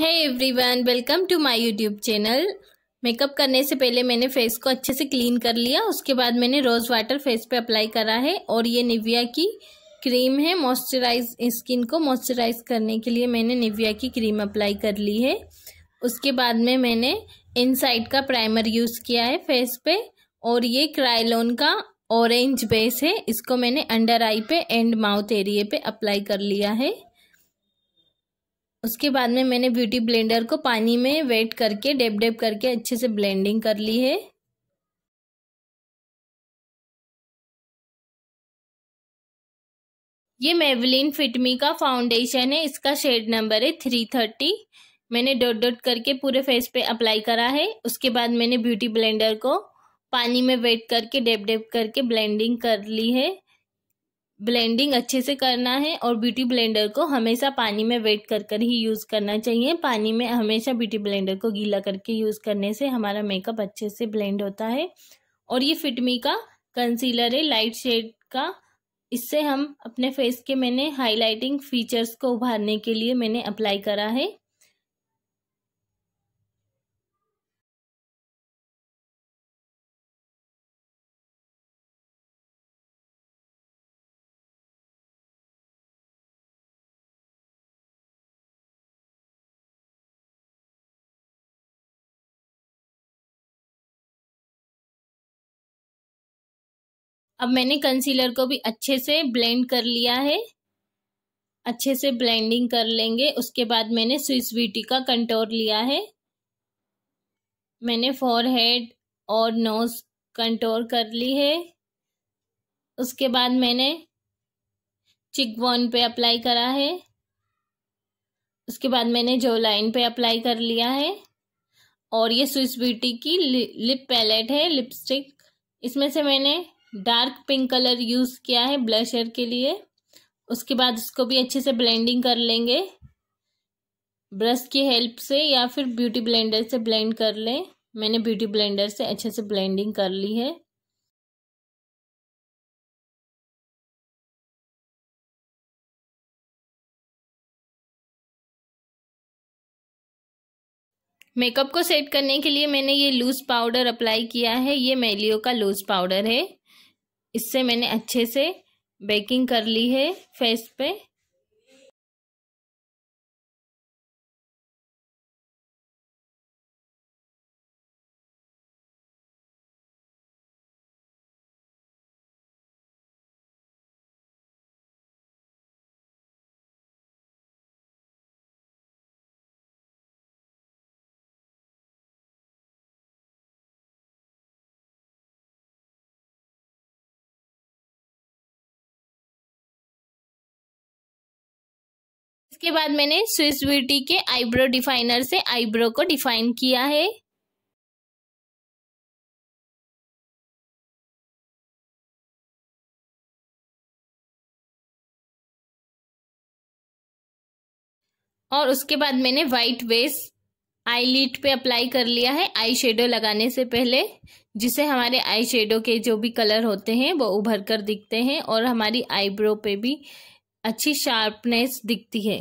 है everyone welcome to my YouTube channel makeup करने से पहले मैंने फेस को अच्छे से क्लीन कर लिया उसके बाद मैंने रोज़ वाटर फेस पे अप्लाई करा है और ये निविया की क्रीम है मॉइस्चराइज स्किन को मॉइस्चराइज करने के लिए मैंने निविया की क्रीम अप्लाई कर ली है उसके बाद में मैंने इनसाइड का प्राइमर यूज़ किया है फेस पे और ये क्राइलोन का ऑरेंज बेस है इसको मैंने अंडर आई पे एंड माउथ एरिए पे अप्लाई कर लिया है उसके बाद में मैंने ब्यूटी ब्लेंडर को पानी में वेट करके डेप डेप करके अच्छे से ब्लेंडिंग कर ली है ये मेवलिन फिटमी का फाउंडेशन है इसका शेड नंबर है थ्री थर्टी मैंने डॉट डॉट करके पूरे फेस पे अप्लाई करा है उसके बाद मैंने ब्यूटी ब्लेंडर को पानी में वेट करके डेप डेप करके ब्लेंडिंग कर ली है ब्लेंडिंग अच्छे से करना है और ब्यूटी ब्लेंडर को हमेशा पानी में वेट कर कर ही यूज़ करना चाहिए पानी में हमेशा ब्यूटी ब्लेंडर को गीला करके यूज़ करने से हमारा मेकअप अच्छे से ब्लेंड होता है और ये फिटमी का कंसीलर है लाइट शेड का इससे हम अपने फेस के मैंने हाइलाइटिंग फीचर्स को उभारने के लिए मैंने अप्लाई करा है अब मैंने कंसीलर को भी अच्छे से ब्लेंड कर लिया है अच्छे से ब्लेंडिंग कर लेंगे उसके बाद मैंने स्विस ब्यूटी का कंटोर लिया है मैंने फोर हेड और नोज कंटोर कर ली है उसके बाद मैंने चिक बॉन पे अप्लाई करा है उसके बाद मैंने जो लाइन पे अप्लाई कर लिया है और ये स्विस ब्यूटी की लिप पैलेट है लिपस्टिक इसमें से मैंने डार्क पिंक कलर यूज़ किया है ब्लशर के लिए उसके बाद उसको भी अच्छे से ब्लेंडिंग कर लेंगे ब्रश की हेल्प से या फिर ब्यूटी ब्लेंडर से ब्लेंड कर लें मैंने ब्यूटी ब्लेंडर से अच्छे से ब्लेंडिंग कर ली है मेकअप को सेट करने के लिए मैंने ये लूज़ पाउडर अप्लाई किया है ये मेलियो का लूज़ पाउडर है इससे मैंने अच्छे से बेकिंग कर ली है फेस पे इसके बाद मैंने स्विस ब्यूटी के आईब्रो डिफाइनर से आईब्रो को डिफाइन किया है और उसके बाद मैंने व्हाइट बेस आई पे अप्लाई कर लिया है आई शेडो लगाने से पहले जिसे हमारे आई शेडो के जो भी कलर होते हैं वो उभर कर दिखते हैं और हमारी आईब्रो पे भी अच्छी शार्पनेस दिखती है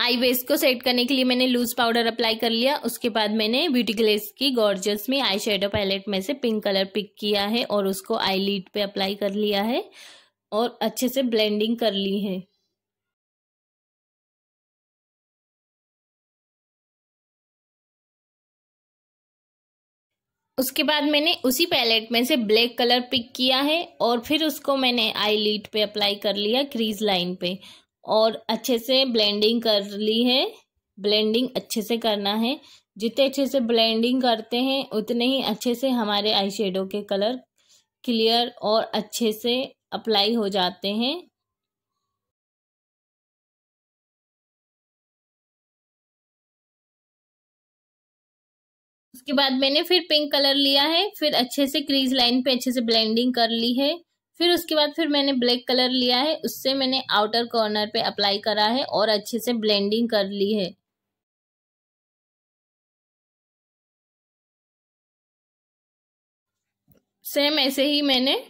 आई बेस को सेट करने के लिए मैंने लूज पाउडर अप्लाई कर लिया उसके बाद मैंने ब्यूटी ग्लेस की गॉर्जस में आई शेडो पैलेट में से पिंक कलर पिक किया है और उसको आई लीड पे अप्लाई कर लिया है और अच्छे से ब्लेंडिंग कर ली है उसके बाद मैंने उसी पैलेट में से ब्लैक कलर पिक किया है और फिर उसको मैंने आई लीड पर अप्लाई कर लिया क्रीज लाइन पे और अच्छे से ब्लेंडिंग कर ली है ब्लेंडिंग अच्छे से करना है जितने अच्छे से ब्लेंडिंग करते हैं उतने ही अच्छे से हमारे आई के कलर क्लियर और अच्छे से अप्लाई हो जाते हैं उसके बाद मैंने फिर पिंक कलर लिया है फिर अच्छे से क्रीज लाइन पे अच्छे से ब्लेंडिंग कर ली है फिर उसके बाद फिर मैंने ब्लैक कलर लिया है उससे मैंने आउटर कॉर्नर पे अप्लाई करा है और अच्छे से ब्लेंडिंग कर ली है सेम ऐसे ही मैंने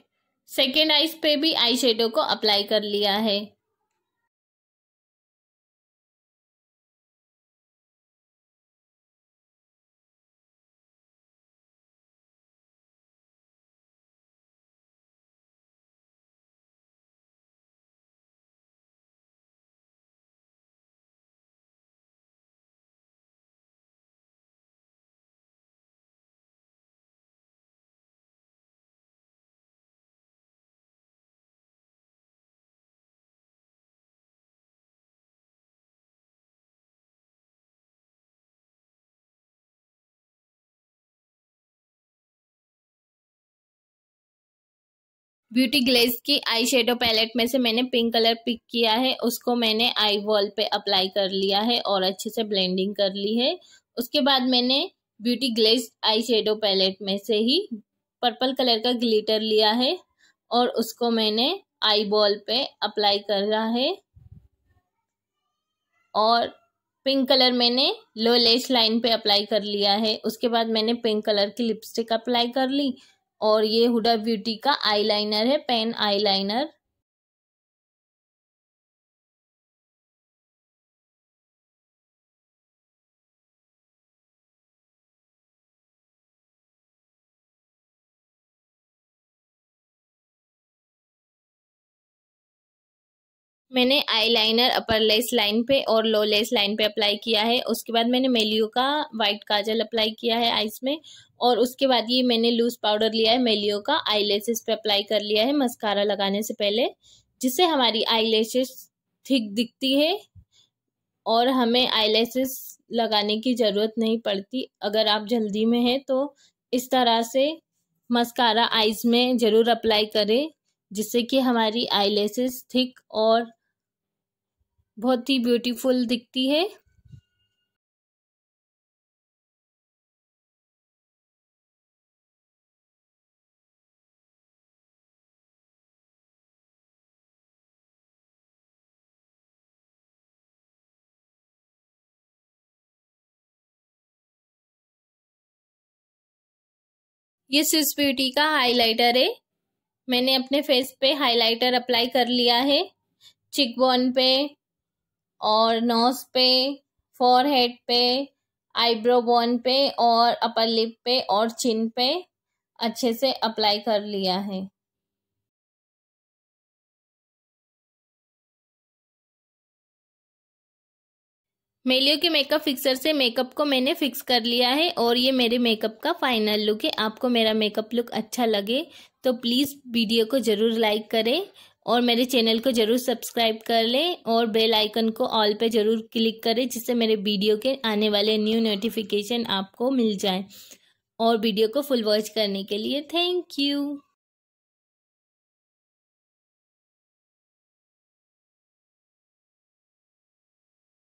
सेकेंड आइज पे भी आई शेडो को अप्लाई कर लिया है ब्यूटी ग्लेज की आई शेडो पैलेट में से मैंने पिंक कलर पिक किया है उसको मैंने आई वॉल पे अप्लाई कर लिया है और अच्छे से ब्लेंडिंग कर ली है उसके बाद मैंने Beauty Glazed eye shadow palette में से ही पर्पल कलर का ग्लिटर लिया है और उसको मैंने आई बॉल पे अप्लाई कर रहा है और पिंक कलर मैंने लो लेस लाइन पे अप्लाई कर लिया है उसके बाद मैंने पिंक कलर की लिपस्टिक अप्लाई कर ली और ये हुडा ब्यूटी का आईलाइनर है पेन आईलाइनर मैंने आईलाइनर अपर लेस लाइन पे और लो लेस लाइन पे अप्लाई किया है उसके बाद मैंने मेलियो का वाइट काजल अप्लाई किया है आइज में और उसके बाद ये मैंने लूज पाउडर लिया है मेलियो का आई पे अप्लाई कर लिया है मस्कारा लगाने से पहले जिससे हमारी आई थिक दिखती है और हमें आई लगाने की ज़रूरत नहीं पड़ती अगर आप जल्दी में हैं तो इस तरह से मस्कारा आइज़ में ज़रूर अप्लाई करें जिससे कि हमारी आई थिक और बहुत ही ब्यूटीफुल दिखती है ये स्विस ब्यूटी का हाइलाइटर है मैंने अपने फेस पे हाइलाइटर अप्लाई कर लिया है चिकबोन पे और नोज पे फोर हेड पे आईब्रो बोन पे और अपर लिप पे और चिन पे अच्छे से अप्लाई कर लिया है मेलियो के मेकअप फिक्सर से मेकअप को मैंने फिक्स कर लिया है और ये मेरे मेकअप का फाइनल लुक है आपको मेरा मेकअप लुक अच्छा लगे तो प्लीज़ वीडियो को ज़रूर लाइक करें और मेरे चैनल को ज़रूर सब्सक्राइब कर लें और बेल आइकन को ऑल पे ज़रूर क्लिक करें जिससे मेरे वीडियो के आने वाले न्यू नोटिफिकेशन आपको मिल जाए और वीडियो को फुल वॉच करने के लिए थैंक यू